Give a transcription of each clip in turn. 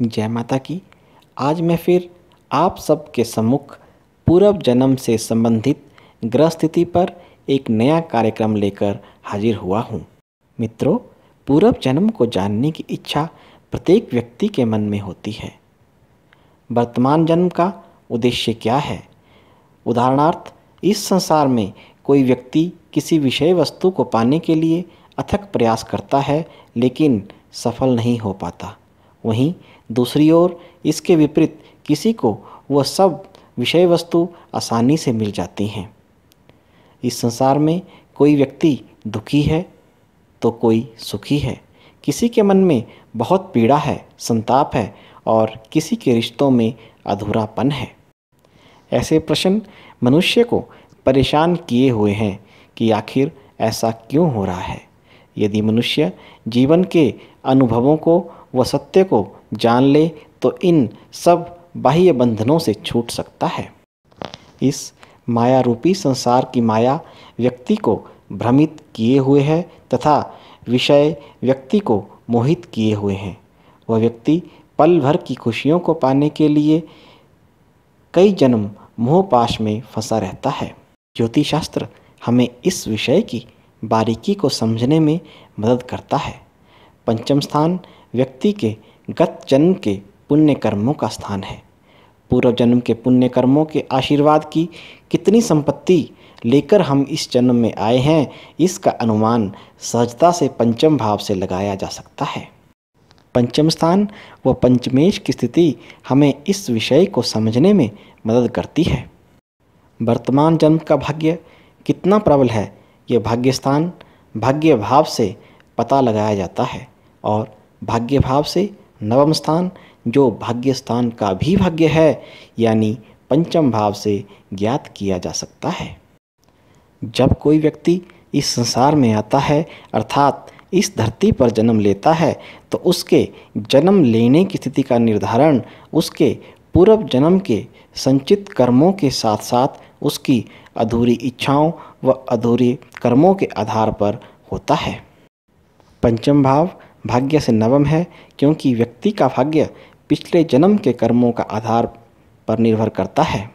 जय माता की आज मैं फिर आप सब के सम्मुख पूर्व जन्म से संबंधित ग्रह स्थिति पर एक नया कार्यक्रम लेकर हाजिर हुआ हूँ मित्रों पूर्व जन्म को जानने की इच्छा प्रत्येक व्यक्ति के मन में होती है वर्तमान जन्म का उद्देश्य क्या है उदाहरणार्थ इस संसार में कोई व्यक्ति किसी विषय वस्तु को पाने के लिए अथक प्रयास करता है लेकिन सफल नहीं हो पाता वहीं दूसरी ओर इसके विपरीत किसी को वह सब विषय वस्तु आसानी से मिल जाती हैं इस संसार में कोई व्यक्ति दुखी है तो कोई सुखी है किसी के मन में बहुत पीड़ा है संताप है और किसी के रिश्तों में अधूरापन है ऐसे प्रश्न मनुष्य को परेशान किए हुए हैं कि आखिर ऐसा क्यों हो रहा है यदि मनुष्य जीवन के अनुभवों को वह सत्य को जान ले तो इन सब बाह्य बंधनों से छूट सकता है इस माया रूपी संसार की माया व्यक्ति को भ्रमित किए हुए है तथा विषय व्यक्ति को मोहित किए हुए हैं वह व्यक्ति पल भर की खुशियों को पाने के लिए कई जन्म मोहपाश में फंसा रहता है शास्त्र हमें इस विषय की बारीकी को समझने में मदद करता है पंचम स्थान व्यक्ति के गत जन्म के पुण्य कर्मों का स्थान है पूर्व जन्म के पुण्य कर्मों के आशीर्वाद की कितनी संपत्ति लेकर हम इस जन्म में आए हैं इसका अनुमान सहजता से पंचम भाव से लगाया जा सकता है पंचम स्थान व पंचमेश की स्थिति हमें इस विषय को समझने में मदद करती है वर्तमान जन्म का भाग्य कितना प्रबल है यह भाग्य स्थान भाग्य भाव से पता लगाया जाता है और भाग्य भाव से नवम स्थान जो भाग्य स्थान का भी भाग्य है यानी पंचम भाव से ज्ञात किया जा सकता है जब कोई व्यक्ति इस संसार में आता है अर्थात इस धरती पर जन्म लेता है तो उसके जन्म लेने की स्थिति का निर्धारण उसके पूर्व जन्म के संचित कर्मों के साथ साथ उसकी अधूरी इच्छाओं व अधूरे कर्मों के आधार पर होता है पंचम भाव भाग्य से नवम है क्योंकि व्यक्ति का भाग्य पिछले जन्म के कर्मों का आधार पर निर्भर करता है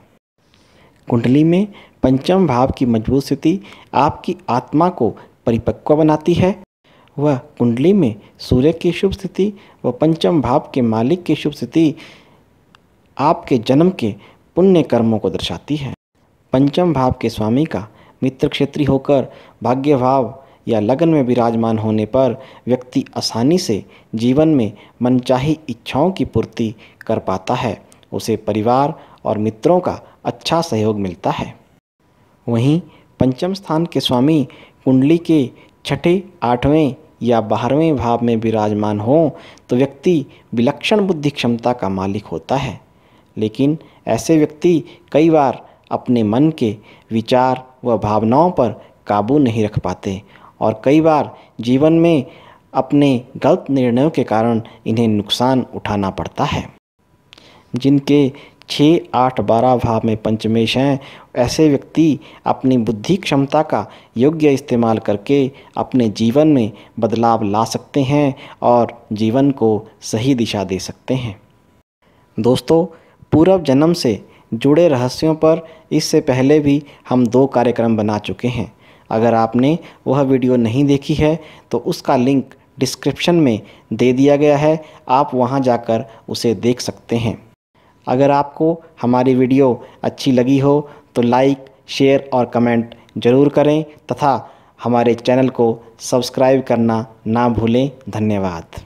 कुंडली में पंचम भाव की मजबूत स्थिति आपकी आत्मा को परिपक्व बनाती है वह कुंडली में सूर्य की शुभ स्थिति व पंचम भाव के मालिक की शुभ स्थिति आपके जन्म के पुण्य कर्मों को दर्शाती है पंचम भाव के स्वामी का मित्र क्षेत्री होकर भाग्य भाव या लगन में विराजमान होने पर व्यक्ति आसानी से जीवन में मनचाही इच्छाओं की पूर्ति कर पाता है उसे परिवार और मित्रों का अच्छा सहयोग मिलता है वहीं पंचम स्थान के स्वामी कुंडली के छठे आठवें या बारहवें भाव में विराजमान हो तो व्यक्ति विलक्षण बुद्धि क्षमता का मालिक होता है लेकिन ऐसे व्यक्ति कई बार अपने मन के विचार व भावनाओं पर काबू नहीं रख पाते और कई बार जीवन में अपने गलत निर्णयों के कारण इन्हें नुकसान उठाना पड़ता है जिनके छः आठ बारह भाव में पंचमेश हैं ऐसे व्यक्ति अपनी बुद्धि क्षमता का योग्य इस्तेमाल करके अपने जीवन में बदलाव ला सकते हैं और जीवन को सही दिशा दे सकते हैं दोस्तों पूर्व जन्म से जुड़े रहस्यों पर इससे पहले भी हम दो कार्यक्रम बना चुके हैं अगर आपने वह वीडियो नहीं देखी है तो उसका लिंक डिस्क्रिप्शन में दे दिया गया है आप वहां जाकर उसे देख सकते हैं अगर आपको हमारी वीडियो अच्छी लगी हो तो लाइक शेयर और कमेंट ज़रूर करें तथा हमारे चैनल को सब्सक्राइब करना ना भूलें धन्यवाद